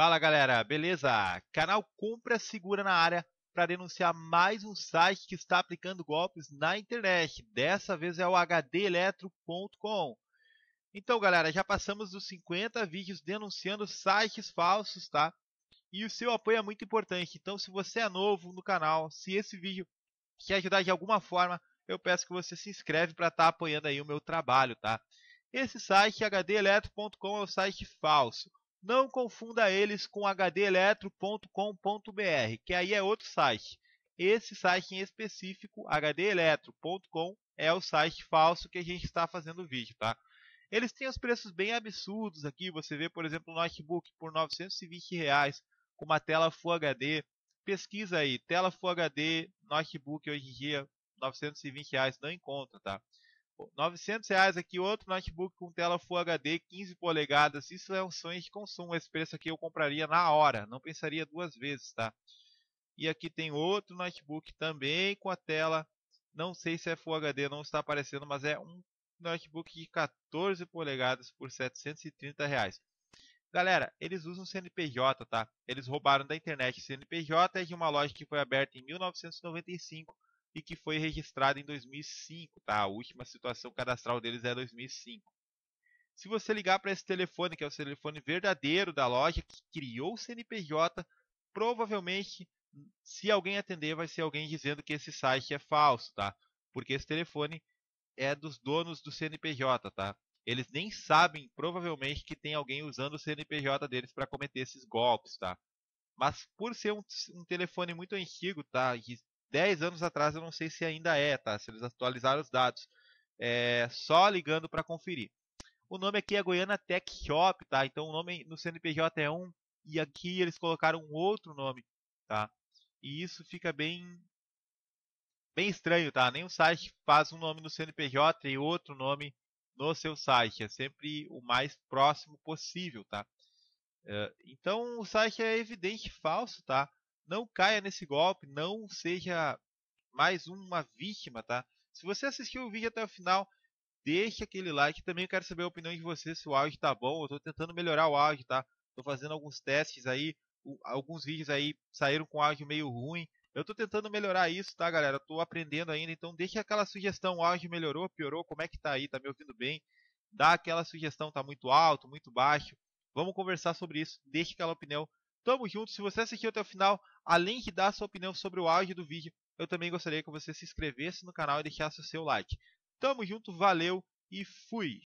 Fala galera, beleza? Canal Compra Segura na área para denunciar mais um site que está aplicando golpes na internet. Dessa vez é o hdeletro.com. Então galera, já passamos dos 50 vídeos denunciando sites falsos, tá? E o seu apoio é muito importante. Então se você é novo no canal, se esse vídeo te ajudar de alguma forma, eu peço que você se inscreve para estar tá apoiando aí o meu trabalho, tá? Esse site hdeletro.com é um site falso. Não confunda eles com hdeletro.com.br, que aí é outro site. Esse site em específico, hdeletro.com, é o site falso que a gente está fazendo o vídeo, tá? Eles têm os preços bem absurdos aqui. Você vê, por exemplo, o notebook por 920 reais com uma tela Full HD. Pesquisa aí, tela Full HD, notebook hoje em dia 920 reais, não encontra, tá? 900 reais aqui outro notebook com tela Full HD 15 polegadas. Isso é um sonho de consumo. Esse preço aqui eu compraria na hora, não pensaria duas vezes, tá? E aqui tem outro notebook também com a tela, não sei se é Full HD, não está aparecendo, mas é um notebook de 14 polegadas por 730 reais. Galera, eles usam CNPJ, tá? Eles roubaram da internet. CNPJ é de uma loja que foi aberta em 1995 e que foi registrada em 2005. Tá? A última situação cadastral deles é 2005. Se você ligar para esse telefone, que é o telefone verdadeiro da loja que criou o CNPJ, provavelmente, se alguém atender, vai ser alguém dizendo que esse site é falso, tá? Porque esse telefone é dos donos do CNPJ, tá? Eles nem sabem, provavelmente, que tem alguém usando o CNPJ deles para cometer esses golpes, tá? Mas por ser um, um telefone muito antigo, tá? 10 anos atrás, eu não sei se ainda é, tá? Se eles atualizaram os dados. É, só ligando para conferir. O nome aqui é Goiânia Tech Shop, tá? Então o nome no CNPJ é um e aqui eles colocaram um outro nome, tá? E isso fica bem bem estranho, tá? Nenhum site faz um nome no CNPJ e outro nome no seu site. É sempre o mais próximo possível, tá? É, então o site é evidente falso, tá? Não caia nesse golpe, não seja mais uma vítima, tá? Se você assistiu o vídeo até o final, deixa aquele like. Também quero saber a opinião de você se o áudio tá bom. Eu tô tentando melhorar o áudio, tá? Tô fazendo alguns testes aí. Alguns vídeos aí saíram com áudio meio ruim. Eu tô tentando melhorar isso, tá, galera? tô aprendendo ainda, então deixa aquela sugestão. O áudio melhorou, piorou? Como é que tá aí? Tá me ouvindo bem? Dá aquela sugestão, tá muito alto, muito baixo? Vamos conversar sobre isso. Deixa aquela opinião Tamo junto. Se você assistiu até o final, além de dar sua opinião sobre o áudio do vídeo, eu também gostaria que você se inscrevesse no canal e deixasse o seu like. Tamo junto, valeu e fui!